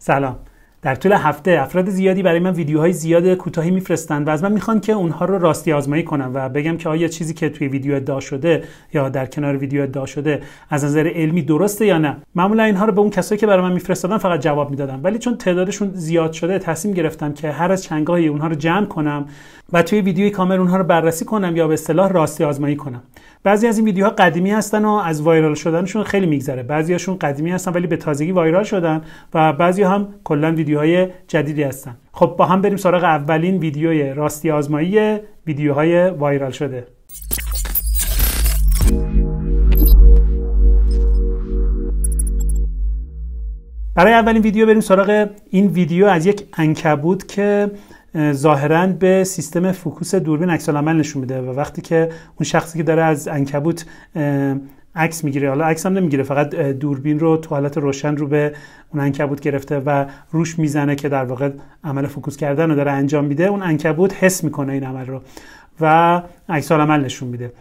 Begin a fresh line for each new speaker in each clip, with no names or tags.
سلام در طول هفته افراد زیادی برای من ویدیوهای زیاد کوتاهی میفرستند و از من میخوان که اونها رو راستی آزمایی کنم و بگم که آیا چیزی که توی ویدیو ادعا شده یا در کنار ویدیو ادعا شده از نظر علمی درسته یا نه معمولا اینها رو به اون کسایی که برای من میفرستادن فقط جواب میدادم ولی چون تعدادشون زیاد شده تصمیم گرفتم که هر از چنگاهی اونها رو جمع کنم و توی ویدیوی کامل اونها رو بررسی کنم یا به اصطلاح راستی آزمایی کنم بعضی از این ویدیوها قدیمی هستن و از وایرال شدنشون خیلی میگذره بعضیاشون قدیمی هستن ولی به تازگی وایرال شدن و بعضی هم کلا ویدیوهای جدیدی هستن خب با هم بریم سراغ اولین ویدیوی راستی آزمایی ویدیوهای وایرال شده برای اولین ویدیو بریم سراغ این ویدیو از یک انکبوت که ظاهرا به سیستم فوکوس دوربین عکس العمل نشون میده و وقتی که اون شخصی که داره از انکبوت عکس میگیره حالا عکس هم نمیگیره فقط دوربین رو تو حالت روشن رو به اون انکبوت گرفته و روش میزنه که در واقع عمل فوکوس کردن رو داره انجام میده اون انکبوت حس میکنه این عمل رو و عکس عمل نشون میده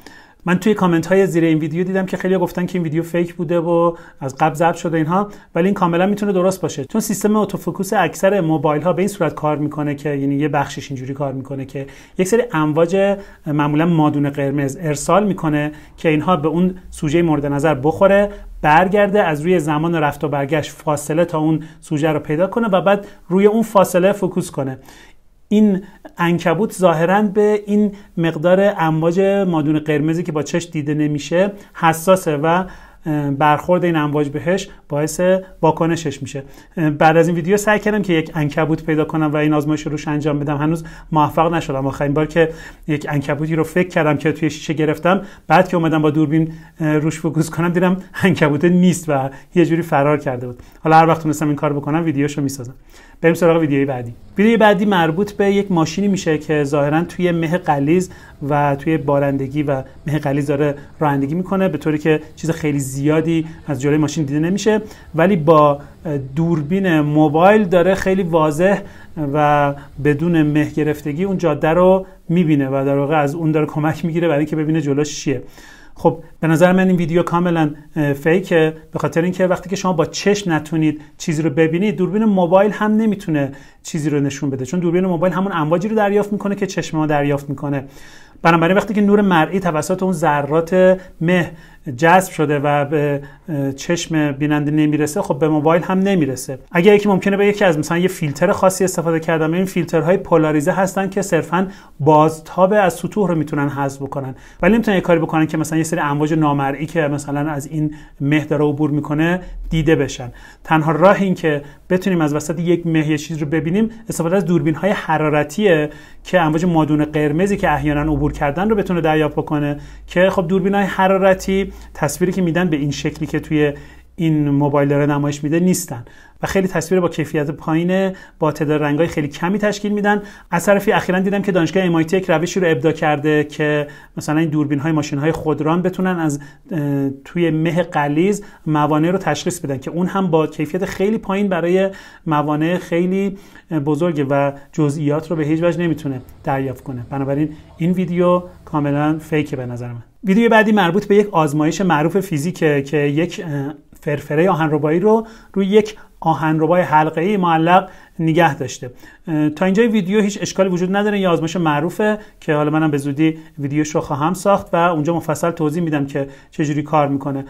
من توی کامنت های زیر این ویدیو دیدم که خیلی گفتن که این ویدیو فیک بوده و از قبل ضبط شده اینها ولی این کاملا میتونه درست باشه چون سیستم اتوفوکوس اکثر موبایل ها به این صورت کار میکنه که یعنی یه بخشش اینجوری کار میکنه که یک سری امواج معمولا مادون قرمز ارسال میکنه که اینها به اون سوژه مورد نظر بخوره برگرده از روی زمان رفت و برگشت فاصله تا اون سوژه رو پیدا کنه و بعد روی اون فاصله فوکوس کنه این انکبوت ظاهرا به این مقدار امواج مادون قرمزی که با چش دیده نمیشه حساسه و برخورد این امواج بهش باعث واکنشش میشه بعد از این ویدیو سعی کردم که یک انکبوت پیدا کنم و این آزمایش روش انجام بدم هنوز موفق نشدم آخرین بار که یک انکبوتی رو فکر کردم که توی شیشه گرفتم بعد که اومدم با دوربین روش فوکوس کنم دیدم انکبوت نیست و یه جوری فرار کرده بود حالا هر وقت تونستم این کار بکنم ویدیوشو میسازم بریم سراغ ویدیوی بعدی ویدیوی بعدی مربوط به یک ماشینی میشه که ظاهرا توی مه قلیز و توی بارندگی و مه قلیز داره رانندگی میکنه به طوری که چیز خیلی زیادی از جلوی ماشین دیده نمیشه ولی با دوربین موبایل داره خیلی واضح و بدون مه گرفتگی اون جاده رو میبینه و در واقع از اون داره کمک میگیره برای اینکه ببینه جلوش چیه خب به نظر من این ویدیو کاملا فیکه به خاطر اینکه وقتی که شما با چشم نتونید چیزی رو ببینید دوربین موبایل هم نمیتونه چیزی رو نشون بده چون دوربین موبایل همون امواجی رو دریافت میکنه که چشم ما دریافت میکنه بنابراین وقتی که نور مرئی توسط اون ذرات مه جذب شده و به چشم بیننده نمیرسه خب به موبایل هم نمیرسه اگر یکی ممکنه به یکی از مثلا یه فیلتر خاصی استفاده کردم این فیلترهای پولاریزه هستن که صرفا بازتاب از سطوح رو میتونن حذف بکنن ولی نمیتونن یه کاری بکنن که مثلا یه سری امواج نامرئی که مثلا از این مه داره عبور میکنه دیده بشن تنها راه این که بتونیم از وسط یک مه یه چیز رو ببینیم استفاده از دوربین های حرارتیه که امواج مادون قرمزی که احیانا عبور کردن رو بتونه دریافت بکنه که خب دوربین های حرارتی تصویری که میدن به این شکلی که توی این موبایل داره نمایش میده نیستن و خیلی تصویر با کیفیت پایین با تعداد رنگای خیلی کمی تشکیل میدن از طرفی اخیرا دیدم که دانشگاه MIT یک روشی رو ابدا کرده که مثلا این دوربین های ماشین های خودران بتونن از توی مه قلیز موانع رو تشخیص بدن که اون هم با کیفیت خیلی پایین برای موانع خیلی بزرگه و جزئیات رو به هیچ وجه نمیتونه دریافت کنه بنابراین این ویدیو کاملا فیک به نظر من ویدیو بعدی مربوط به یک آزمایش معروف فیزیکه که یک فرفره آهنربایی رو روی یک آهنربای حلقه ای معلق نگه داشته تا اینجای ویدیو هیچ اشکالی وجود نداره یه آزمایش معروفه که حالا منم به زودی ویدیوش رو خواهم ساخت و اونجا مفصل توضیح میدم که چجوری کار میکنه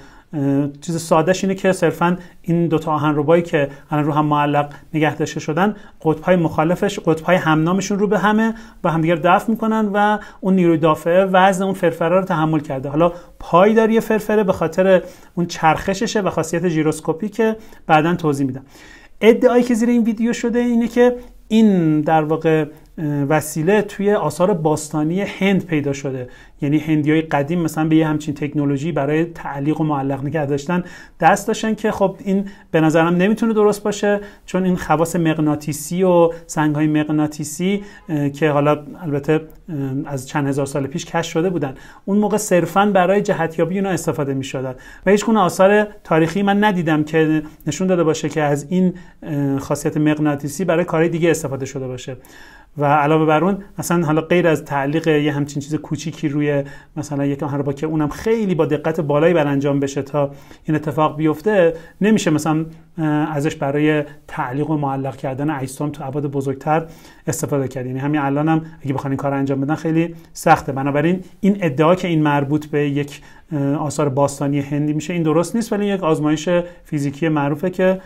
چیز سادهش اینه که صرفا این دوتا روبایی که الان رو هم معلق نگه داشته شدن قطبهای مخالفش قطبهای همنامشون رو به همه و همدیگر دفع میکنن و اون نیروی دافعه وزن اون فرفره رو تحمل کرده حالا پای پایداری فرفره به خاطر اون چرخششه و خاصیت ژیروسکوپی که بعدا توضیح میدم ادعایی که زیر این ویدیو شده اینه که این در واقع وسیله توی آثار باستانی هند پیدا شده یعنی هندی های قدیم مثلا به یه همچین تکنولوژی برای تعلیق و معلق نگه داشتن دست داشتن که خب این به نظرم نمیتونه درست باشه چون این خواص مغناطیسی و سنگ های مغناطیسی که حالا البته از چند هزار سال پیش کش شده بودن اون موقع صرفا برای جهتیابی اونا استفاده میشدن و هیچ گونه آثار تاریخی من ندیدم که نشون داده باشه که از این خاصیت مغناطیسی برای کارهای دیگه استفاده شده باشه و علاوه بر اون اصلا حالا غیر از تعلیق یه همچین چیز کوچیکی روی مثلا یک با که اونم خیلی با دقت بالایی انجام بشه تا این اتفاق بیفته نمیشه مثلا ازش برای تعلیق و معلق کردن اجسام تو عباد بزرگتر استفاده کرد یعنی همین الانم هم اگه بخواین این کار انجام بدن خیلی سخته بنابراین این ادعا که این مربوط به یک آثار باستانی هندی میشه این درست نیست ولی یک آزمایش فیزیکی معروفه که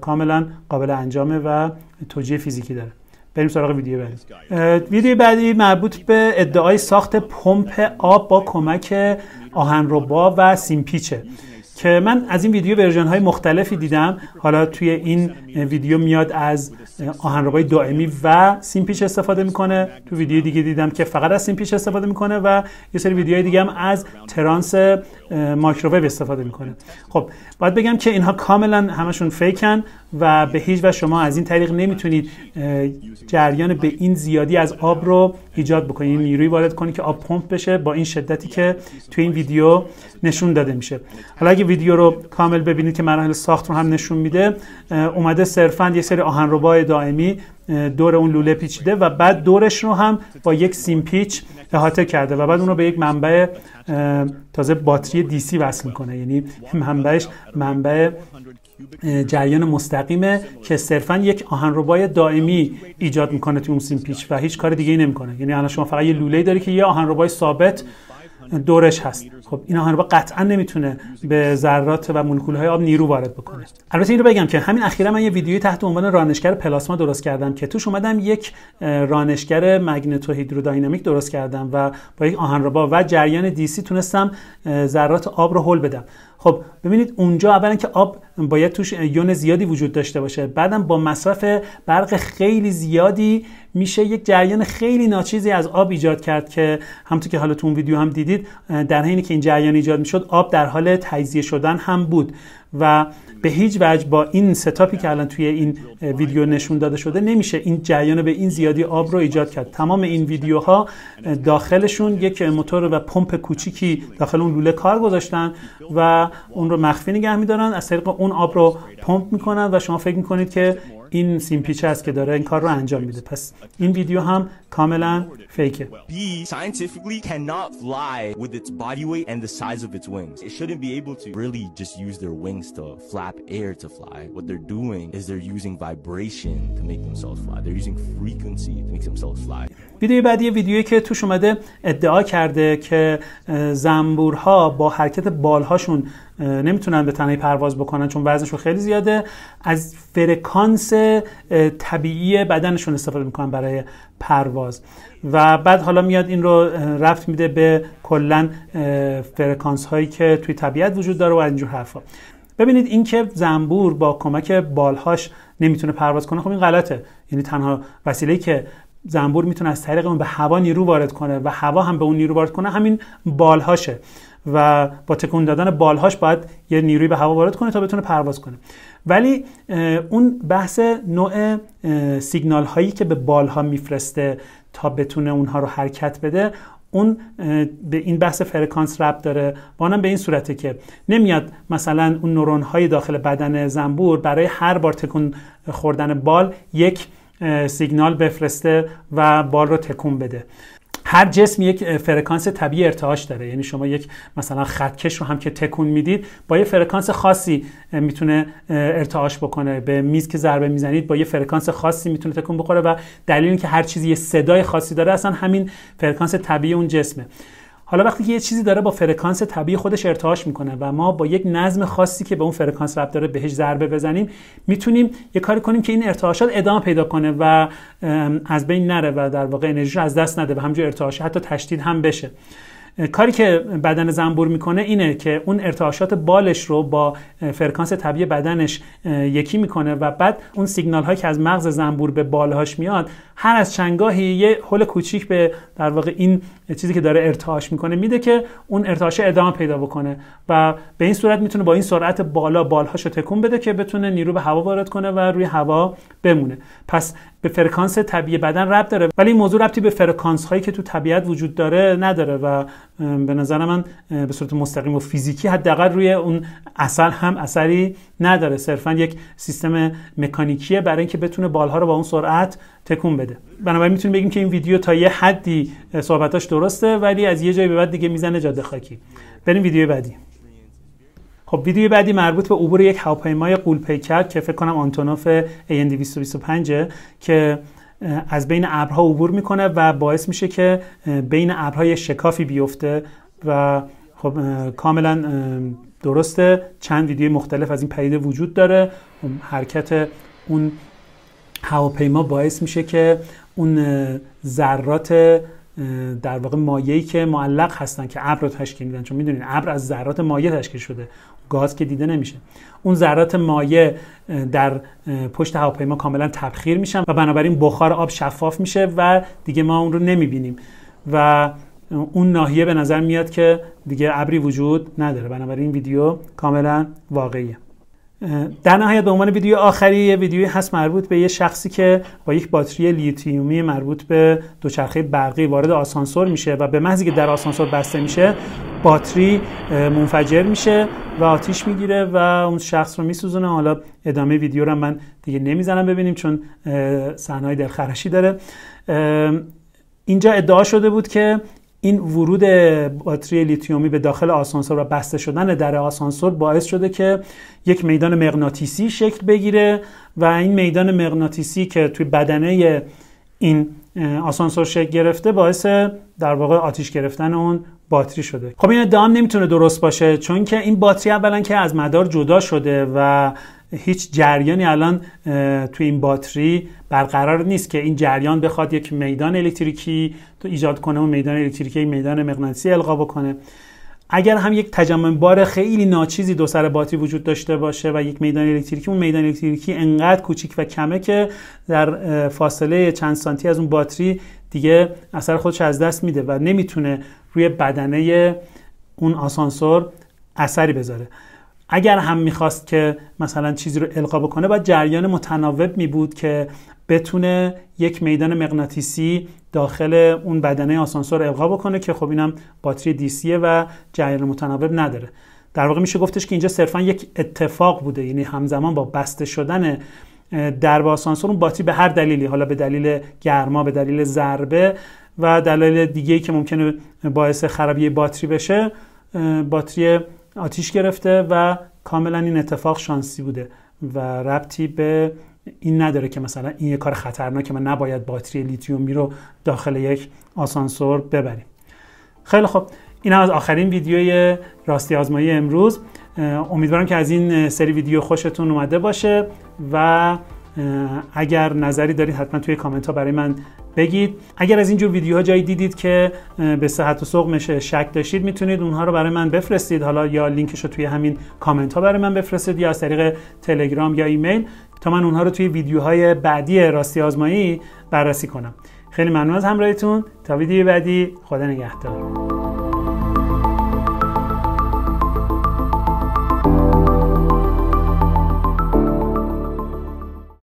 کاملا قابل انجامه و توجیه فیزیکی داره بریم سراغ ویدیو بعدی ویدیو بعدی مربوط به ادعای ساخت پمپ آب با کمک آهنربا و سیمپیچه که من از این ویدیو ورژن های مختلفی دیدم حالا توی این ویدیو میاد از آهنربای دائمی و سیمپیچ استفاده میکنه تو ویدیو دیگه دیدم که فقط از سیمپیچ استفاده میکنه و یه سری ویدیوهای دیگه هم از ترانس مایکروویو استفاده میکنه خب باید بگم که اینها کاملا همشون فیکن و به هیچ و شما از این طریق نمیتونید جریان به این زیادی از آب رو ایجاد بکنید یعنی نیروی وارد کنید که آب پمپ بشه با این شدتی که توی این ویدیو نشون داده میشه حالا اگه ویدیو رو کامل ببینید که مراحل ساخت رو هم نشون میده اومده صرفا یه سری آهنربای دائمی دور اون لوله پیچیده و بعد دورش رو هم با یک سیم پیچ احاطه کرده و بعد اون رو به یک منبع تازه باتری دیسی وصل میکنه یعنی منبعش منبع جریان مستقیمه که صرفا یک آهنربای دائمی ایجاد میکنه توی اون سیم پیچ و هیچ کار دیگه ای نمیکنه یعنی الان شما فقط یه لوله داری که یه آهنربای ثابت دورش هست خب این آهن قطعا نمیتونه به ذرات و مولکول های آب نیرو وارد بکنه البته این رو بگم که همین اخیرا من یه ویدیوی تحت عنوان رانشگر پلاسما درست کردم که توش اومدم یک رانشگر مگنتو هیدرودینامیک درست کردم و با یک آهنربا و جریان دیسی تونستم ذرات آب رو هل بدم خب ببینید اونجا اولا که آب باید توش یون زیادی وجود داشته باشه بعدم با مصرف برق خیلی زیادی میشه یک جریان خیلی ناچیزی از آب ایجاد کرد که همونطور که حالا تو اون ویدیو هم دیدید در حینی که این جریان ایجاد میشد آب در حال تجزیه شدن هم بود و به هیچ وجه با این ستاپی که الان توی این ویدیو نشون داده شده نمیشه این جریان به این زیادی آب رو ایجاد کرد تمام این ویدیوها داخلشون یک موتور و پمپ کوچیکی داخل اون لوله کار گذاشتن و اون رو مخفی نگه میدارن از طریق اون آب رو پمپ میکنن و شما فکر میکنید که این سیم پیچ است که داره این کار رو انجام میده پس این ویدیو هم کاملا فیکه scientifically cannot ویدیو بعدی ویدیویی که توش اومده ادعا کرده که زنبورها با حرکت بالهاشون نمیتونن به تنهایی پرواز بکنن چون وزنشون خیلی زیاده از فرکانس طبیعی بدنشون استفاده میکنن برای پرواز و بعد حالا میاد این رو رفت میده به کلا فرکانس هایی که توی طبیعت وجود داره و اینجور حرفا ببینید اینکه زنبور با کمک بالهاش نمیتونه پرواز کنه خب این غلطه یعنی تنها وسیله که زنبور میتونه از طریق اون به هوا نیرو وارد کنه و هوا هم به اون نیرو وارد کنه همین بالهاشه و با تکون دادن بالهاش باید یه نیروی به هوا وارد کنه تا بتونه پرواز کنه ولی اون بحث نوع سیگنال هایی که به بالها میفرسته تا بتونه اونها رو حرکت بده اون به این بحث فرکانس ربط داره و اونم به این صورته که نمیاد مثلا اون نورون های داخل بدن زنبور برای هر بار تکون خوردن بال یک سیگنال بفرسته و بال رو تکون بده هر جسم یک فرکانس طبیعی ارتعاش داره یعنی شما یک مثلا خطکش رو هم که تکون میدید با یه فرکانس خاصی میتونه ارتعاش بکنه به میز که ضربه میزنید با یه فرکانس خاصی میتونه تکون بخوره و دلیل اینکه هر چیزی یه صدای خاصی داره اصلا همین فرکانس طبیعی اون جسمه حالا وقتی که یه چیزی داره با فرکانس طبیعی خودش ارتعاش میکنه و ما با یک نظم خاصی که به اون فرکانس ربط داره بهش ضربه بزنیم میتونیم یه کاری کنیم که این ارتعاشات ادامه پیدا کنه و از بین نره و در واقع انرژی از دست نده و همجور ارتعاش حتی تشدید هم بشه کاری که بدن زنبور میکنه اینه که اون ارتعاشات بالش رو با فرکانس طبیعی بدنش یکی میکنه و بعد اون سیگنال هایی که از مغز زنبور به بالهاش میاد هر از چنگاهی یه حل کوچیک به در واقع این چیزی که داره ارتعاش میکنه میده که اون ارتعاش ادامه پیدا بکنه و به این صورت میتونه با این سرعت بالا بالهاش رو تکون بده که بتونه نیرو به هوا وارد کنه و روی هوا بمونه پس به فرکانس طبیعی بدن ربط داره ولی این موضوع ربطی به فرکانس هایی که تو طبیعت وجود داره نداره و به نظر من به صورت مستقیم و فیزیکی حداقل روی اون اصل هم اثری نداره صرفا یک سیستم مکانیکیه برای اینکه بتونه بالها رو با اون سرعت تکون بده بنابراین میتونیم بگیم که این ویدیو تا یه حدی صحبتاش درسته ولی از یه جایی به بعد دیگه میزنه جاده خاکی بریم ویدیو بعدی خب ویدیو بعدی مربوط به عبور یک هواپیمای قولپیکر که فکر کنم آنتونوف AN225 که از بین ابرها عبور میکنه و باعث میشه که بین ابرهای شکافی بیفته و خب کاملا درسته چند ویدیو مختلف از این پدیده وجود داره حرکت اون هواپیما باعث میشه که اون ذرات در واقع مایعی که معلق هستن که ابر رو تشکیل میدن چون میدونین ابر از ذرات مایه تشکیل شده گاز که دیده نمیشه اون ذرات مایه در پشت هواپیما کاملا تبخیر میشن و بنابراین بخار آب شفاف میشه و دیگه ما اون رو نمیبینیم و اون ناحیه به نظر میاد که دیگه ابری وجود نداره بنابراین ویدیو کاملا واقعیه در نهایت به عنوان ویدیو آخری یه ویدیوی هست مربوط به یه شخصی که با یک باتری لیتیومی مربوط به دوچرخه برقی وارد آسانسور میشه و به محضی که در آسانسور بسته میشه باتری منفجر میشه و آتیش میگیره و اون شخص رو میسوزونه حالا ادامه ویدیو رو من دیگه نمیزنم ببینیم چون صحنه‌ای دلخراشی داره اینجا ادعا شده بود که این ورود باتری لیتیومی به داخل آسانسور و بسته شدن در آسانسور باعث شده که یک میدان مغناطیسی شکل بگیره و این میدان مغناطیسی که توی بدنه این آسانسور شکل گرفته باعث در واقع آتیش گرفتن اون باتری شده خب این ادعام نمیتونه درست باشه چون که این باتری اولا که از مدار جدا شده و هیچ جریانی الان توی این باتری برقرار نیست که این جریان بخواد یک میدان الکتریکی تو ایجاد کنه و میدان الکتریکی میدان مغناطیسی القا بکنه اگر هم یک تجمع بار خیلی ناچیزی دو سر باتری وجود داشته باشه و یک میدان الکتریکی اون میدان الکتریکی انقدر کوچیک و کمه که در فاصله چند سانتی از اون باتری دیگه اثر خودش از دست میده و نمیتونه روی بدنه اون آسانسور اثری بذاره اگر هم میخواست که مثلا چیزی رو القا بکنه باید جریان متناوب میبود که بتونه یک میدان مغناطیسی داخل اون بدنه آسانسور القا بکنه که خب اینم باتری دیسیه و جریان متناوب نداره در واقع میشه گفتش که اینجا صرفا یک اتفاق بوده یعنی همزمان با بسته شدن در با آسانسور اون باتری به هر دلیلی حالا به دلیل گرما به دلیل ضربه و دلایل دیگه‌ای که ممکنه باعث خرابی باتری بشه باتری آتیش گرفته و کاملا این اتفاق شانسی بوده و ربطی به این نداره که مثلا این یه کار خطرناکه من نباید باتری لیتیومی رو داخل یک آسانسور ببریم خیلی خب این از آخرین ویدیوی راستی آزمایی امروز امیدوارم که از این سری ویدیو خوشتون اومده باشه و اگر نظری دارید حتما توی کامنت ها برای من بگید اگر از اینجور ویدیوها جایی دیدید که به صحت و سقمش شک داشتید میتونید اونها رو برای من بفرستید حالا یا لینکش رو توی همین کامنت ها برای من بفرستید یا از طریق تلگرام یا ایمیل تا من اونها رو توی ویدیوهای بعدی راستی آزمایی بررسی کنم خیلی ممنون از همراهیتون تا ویدیو بعدی خدا نگهدار